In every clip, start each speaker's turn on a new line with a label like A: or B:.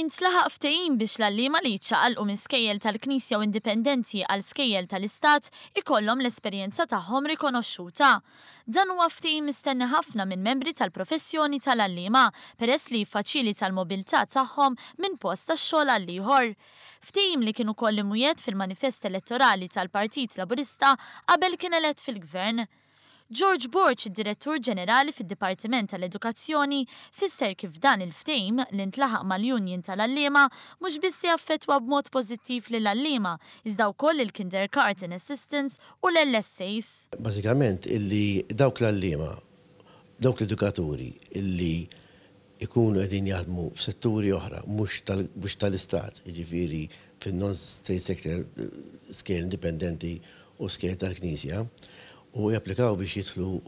A: Intlaħaq ftejim biex l-allima li ċaqalqu minn skejjel tal-Knisja u indipendenti għal skejjel tal-Istat ikollhom l-esperjenza tagħhom rikonoxxuta. Dan huwa ftejim mistenni ħafna minn membri tal-professjoni tal-allima peress li faċili tal-mobilità tagħhom minn post tax-xogħol għal ieħor. Ftejim li kienu kollimujiet fil-manifest elettorali tal-Partit Laburista qabel kien elett fil-Gvern. George Borch, direttur ġenerali fid-Dipartiment tal-Edukazzjoni, fisser kif dan il-ftejm li ntlaħaq mal-Union tal-Allima mhux biss jaffettwa b'mod pożittiv l allima iżda wkoll il-Kindergarten Assistance u l-LSAs.
B: Bażikament illi dawk l-allima, dawk l-edukaturi illi ikunu qegħdin jaħdmu f'setturi oħra mhux tal-istat, jiġifieri fin-non-state sector eh, scale indipendenti u scale tal-Knisja, u japplikaw biex jitlu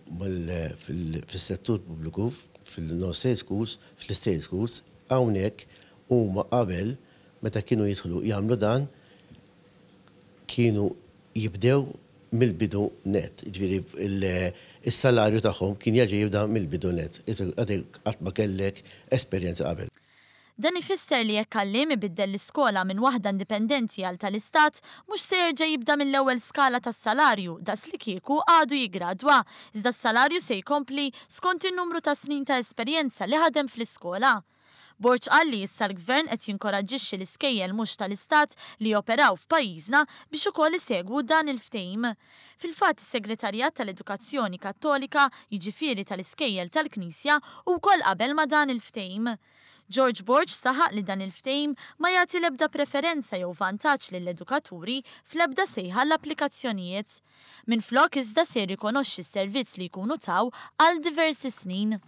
B: fil-settur pubbliku fil-non-state schools, fil-state schools, għawnek u ma qabel meta kienu jitlu jagħmlu dan kienu jibdew mill-bidu net. Ġviri, il-salarju tagħhom kien jaġi jibda mill-bidu net. Għadil għatma kellek esperjenza qabel.
A: Dan ifisser li jekk għallim ibiddel l-iskola minn waħda indipendenti għal tal-istat, mhux se jerġa' jibda mill-ewwel skala tas-salarju, das li kieku għadu jigradwa, iżda s-salarju se jkompli skont in-numru ta' snin ta' esperjenza li ħadem fl-iskola. Borċ għalli issa l-gvern qed jinkoraġġixxi l-iskejjel mhux tal-istat li operaw f'pajjiżna biex ukoll segwu dan il ftejm Fil-fatt is-Segretarjat tal-Edukazzjoni Kattolika, jiġifieri tal-iskejjel tal-Knisja, u wkoll qabel ma dan il ftejm George Borg saħaq li dan il-ftejm ma jagħti l-ebda preferenza jew vantaġġ lill-edukaturi fl-ebda sejħa l-applikazzjonijiet. Minn flok iżda se jirrikonoxxi s-servizz li jkunu taw għal diversi snin.